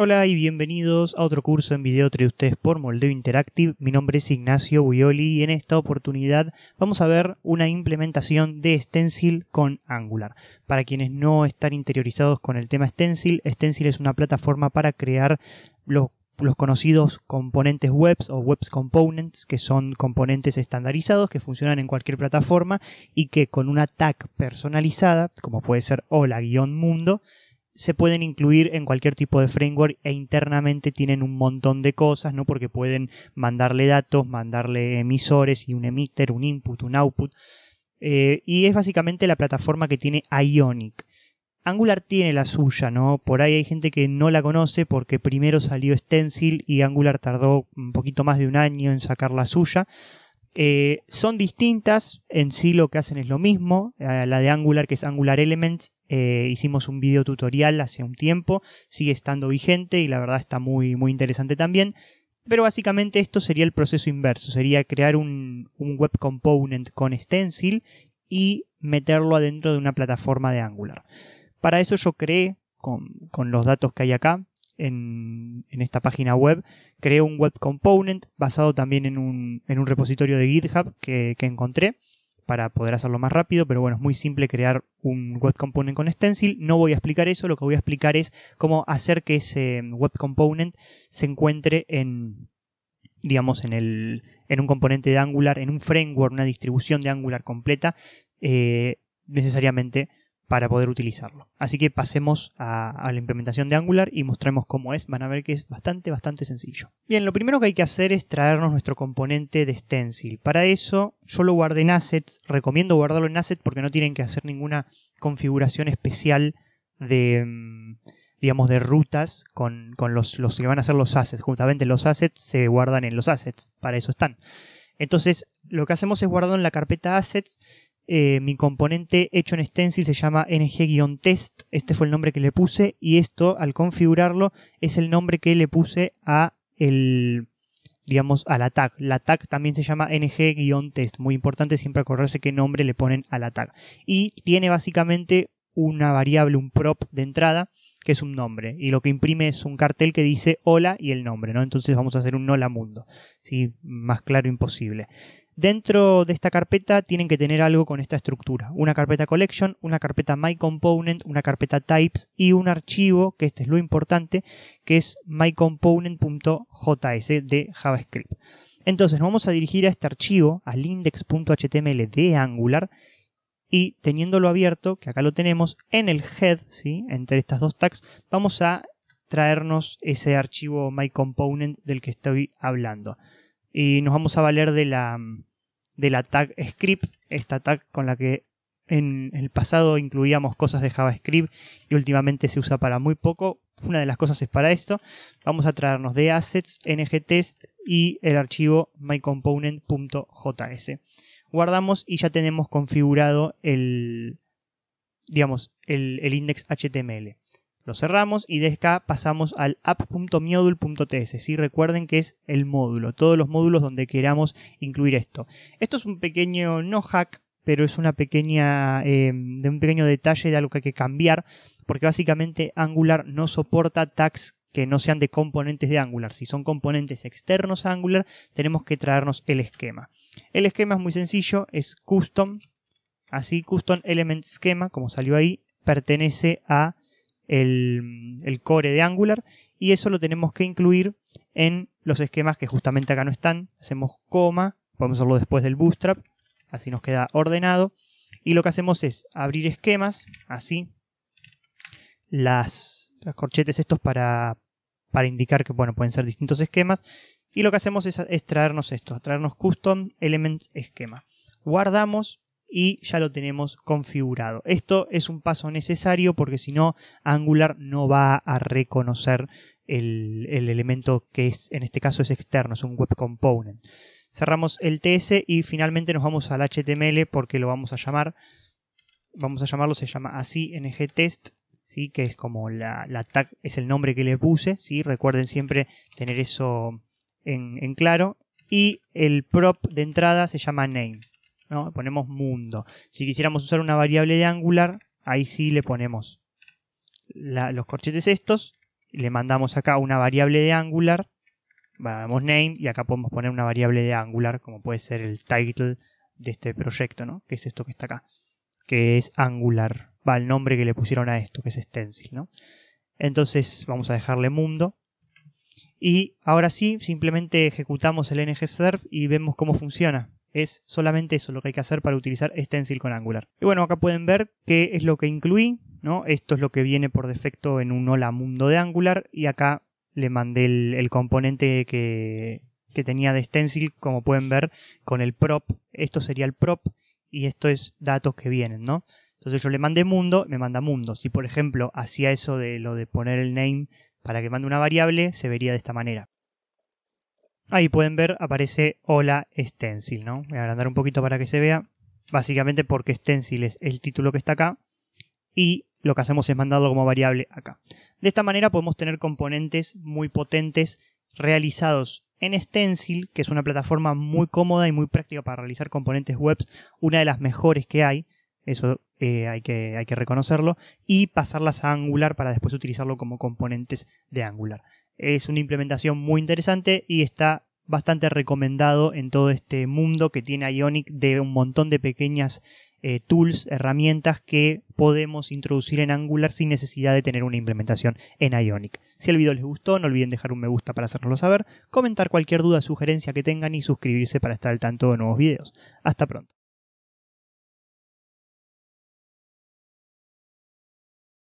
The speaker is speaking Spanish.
Hola y bienvenidos a otro curso en video de ustedes por Moldeo Interactive. Mi nombre es Ignacio Buioli y en esta oportunidad vamos a ver una implementación de Stencil con Angular. Para quienes no están interiorizados con el tema Stencil, Stencil es una plataforma para crear los los conocidos componentes webs o webs components, que son componentes estandarizados que funcionan en cualquier plataforma y que con una tag personalizada, como puede ser hola-mundo, se pueden incluir en cualquier tipo de framework e internamente tienen un montón de cosas, ¿no? Porque pueden mandarle datos, mandarle emisores y un emitter, un input, un output. Eh, y es básicamente la plataforma que tiene Ionic. Angular tiene la suya, ¿no? Por ahí hay gente que no la conoce porque primero salió Stencil y Angular tardó un poquito más de un año en sacar la suya. Eh, son distintas, en sí lo que hacen es lo mismo. la de Angular, que es Angular Elements, eh, hicimos un video tutorial hace un tiempo, sigue estando vigente y la verdad está muy, muy interesante también. Pero básicamente esto sería el proceso inverso, sería crear un, web component con Stencil y meterlo adentro de una plataforma de Angular. Para eso yo creé, con los datos que hay acá, en, esta página web, creé un web component basado también en un, repositorio de GitHub que, encontré para poder hacerlo más rápido, pero bueno, es muy simple crear un web component con Stencil. No voy a explicar eso, lo que voy a explicar es cómo hacer que ese web component se encuentre en digamos en el en un componente de Angular, en un framework, una distribución de Angular completa, eh, necesariamente para poder utilizarlo. Así que pasemos a, la implementación de Angular y mostremos cómo es. Van a ver que es bastante, bastante sencillo. Bien, lo primero que hay que hacer es traernos nuestro componente de stencil. Para eso yo lo guardé en Assets. Recomiendo guardarlo en Assets porque no tienen que hacer ninguna configuración especial de, mm, digamos, de rutas con, los, los que van a ser los assets. Justamente los assets se guardan en los assets. Para eso están. Entonces, lo que hacemos es guardarlo en la carpeta assets eh, mi componente hecho en stencil se llama ng-test, este fue el nombre que le puse y esto al configurarlo es el nombre que le puse a el digamos al tag. La tag también se llama ng-test, muy importante siempre acordarse qué nombre le ponen a la tag. Y tiene básicamente una variable, un prop de entrada que es un nombre y lo que imprime es un cartel que dice hola y el nombre, ¿no? Entonces vamos a hacer un hola mundo. Sí, más claro imposible. Dentro de esta carpeta tienen que tener algo con esta estructura. Una carpeta collection, una carpeta my component, una carpeta types y un archivo, que este es lo importante, que es mycomponent.js de JavaScript. Entonces nos vamos a dirigir a este archivo, al index.html de Angular, y teniéndolo abierto, que acá lo tenemos, en el head, ¿sí? entre estas dos tags, vamos a traernos ese archivo mycomponent del que estoy hablando. Y nos vamos a valer de la, de la tag script, esta tag con la que en el pasado incluíamos cosas de JavaScript y últimamente se usa para muy poco. Una de las cosas es para esto. Vamos a traernos de assets, ngtest y el archivo mycomponent.js. Guardamos y ya tenemos configurado el, digamos, el, el index HTML. Lo cerramos y de acá pasamos al app.module.ts recuerden que es el módulo, todos los módulos donde queramos incluir esto. Esto es un pequeño no hack, pero es una pequeña, eh, de un pequeño detalle de algo que hay que cambiar, porque básicamente Angular no soporta tags que no sean de componentes de Angular. Si son componentes externos a Angular, tenemos que traernos el esquema. El esquema es muy sencillo, es custom. Así, custom element schema, como salió ahí, pertenece a el, core de Angular y eso lo tenemos que incluir en los esquemas que justamente acá no están. Hacemos coma, podemos hacerlo después del bootstrap, así nos queda ordenado. Y lo que hacemos es abrir esquemas, así, las, las corchetes estos para, para, indicar que bueno, pueden ser distintos esquemas. Y lo que hacemos es, es traernos esto, traernos custom elements esquema. Guardamos y ya lo tenemos configurado. Esto es un paso necesario porque si no Angular no va a reconocer el, elemento que es, en este caso es externo, es un web component. Cerramos el TS y finalmente nos vamos al HTML porque lo vamos a llamar, vamos a llamarlo, se llama así test ¿sí? que es como la, tag, es el nombre que le puse, ¿sí? recuerden siempre tener eso en claro. Y el prop de entrada se llama name. Ponemos mundo. Si quisiéramos usar una variable de Angular, ahí sí le ponemos los corchetes estos, le mandamos acá una variable de Angular, vamos name y acá podemos poner una variable de Angular, como puede ser el title de este proyecto, Que es esto que está acá, que es Angular, va el nombre que le pusieron a esto, que es stencil, Entonces vamos a dejarle mundo. Y ahora sí, simplemente ejecutamos el ng-serve y vemos cómo funciona. Es solamente eso lo que hay que hacer para utilizar Stencil con Angular. Y bueno, acá pueden ver qué es lo que incluí, ¿no? Esto es lo que viene por defecto en un hola mundo de Angular y acá le mandé el, componente que, que tenía de stencil, como pueden ver, con el prop. Esto sería el prop y esto es datos que vienen, ¿no? Entonces yo le mandé mundo, me manda mundo. Si por ejemplo hacía eso de lo de poner el name para que mande una variable, se vería de esta manera. Ahí pueden ver, aparece Hola Stencil, ¿no? Voy a agrandar un poquito para que se vea. Básicamente porque Stencil es el título que está acá y lo que hacemos es mandarlo como variable acá. De esta manera podemos tener componentes muy potentes realizados en Stencil, que es una plataforma muy cómoda y muy práctica para realizar componentes web, una de las mejores que hay, eso eh, hay, que, hay que reconocerlo, y pasarlas a Angular para después utilizarlo como componentes de Angular. Es una implementación muy interesante y está bastante recomendado en todo este mundo que tiene Ionic de un montón de pequeñas eh, tools, herramientas que podemos introducir en Angular sin necesidad de tener una implementación en Ionic. Si el video les gustó, no olviden dejar un me gusta para hacérnoslo saber, comentar cualquier duda, sugerencia que tengan y suscribirse para estar al tanto de nuevos videos. Hasta pronto.